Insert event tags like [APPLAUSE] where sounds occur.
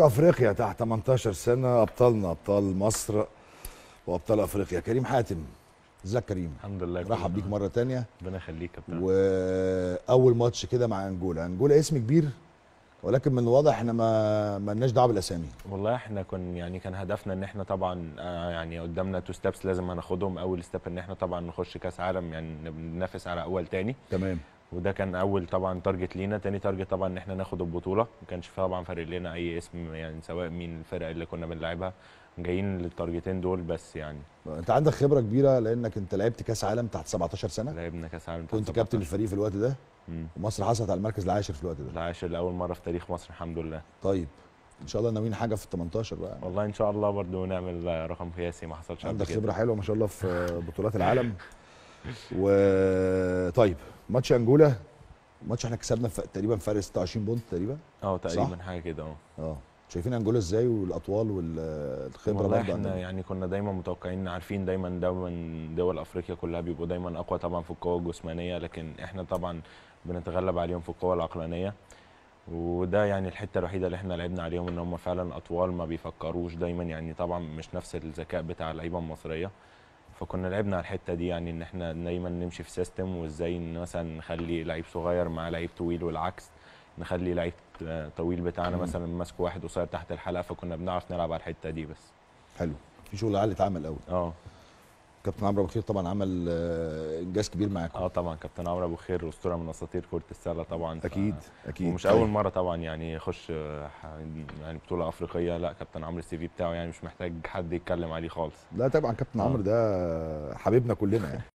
افريقيا تحت 18 سنه ابطالنا ابطال مصر وابطال افريقيا كريم حاتم ازيك كريم الحمد لله رحب بيك مره تانية ربنا يخليك يا واول ماتش كده مع انجولا انجولا اسم كبير ولكن من الواضح احنا ما مالناش دعوه بالاسامي والله احنا كنا يعني كان هدفنا ان احنا طبعا آه، يعني قدامنا تو ستابس لازم هناخدهم اول ستيب ان احنا طبعا نخش كاس عالم يعني ننافس على اول تاني تمام وده كان اول طبعا تارجت لينا تاني تارجت طبعا ان احنا ناخد البطوله ما كانش طبعا فارق لنا اي اسم يعني سواء مين الفرق اللي كنا بنلعبها جايين للتارجتين دول بس يعني انت عندك خبره كبيره لانك انت لعبت كاس عالم تحت 17 سنه لعبنا كاس عالم كنت كابتن الفريق في الوقت ده مم. ومصر حصلت على المركز العاشر في الوقت ده العاشر لاول مره في تاريخ مصر الحمد لله طيب ان شاء الله ناويين حاجه في ال 18 بقى والله ان شاء الله برضو نعمل رقم قياسي ما حصلش عندك خبره حلوه ما شاء الله في بطولات العالم [LAUGHS] وطيب ماتش انجولا ماتش احنا كسبنا تقريبا فرق 26 بونت تقريبا اه تقريبا حاجه كده اه اه شايفين انجولا ازاي والاطوال والخبره والله احنا عندنا. يعني كنا دايما متوقعين عارفين دايما دايما دول افريقيا كلها بيبقوا دايما اقوى طبعا في القوه الجسمانيه لكن احنا طبعا بنتغلب عليهم في القوه العقلانيه وده يعني الحته الوحيده اللي احنا لعبنا عليهم ان هم فعلا اطوال ما بيفكروش دايما يعني طبعا مش نفس الذكاء بتاع اللعيبه المصريه فكنا لعبنا على الحته دي يعني ان احنا دايما نمشي في سيستم وازاي مثلا نخلي لعيب صغير مع لعيب طويل والعكس نخلي لعيب طويل بتاعنا مثلا ماسك واحد قصير تحت الحلقه فكنا بنعرف نلعب على الحته دي بس حلو في شغل عالي اتعمل قوي اه كابتن عمرو ابو خير طبعا عمل آه، انجاز كبير معاكم اه طبعا كابتن عمرو ابو خير اسطوره من اساطير كره السله طبعا اكيد ف... اكيد ومش اول طيب. مره طبعا يعني يخش آه، يعني بطوله افريقيه لا كابتن عمرو السي في بتاعه يعني مش محتاج حد يتكلم عليه خالص لا طبعا كابتن آه. عمرو ده حبيبنا كلنا يعني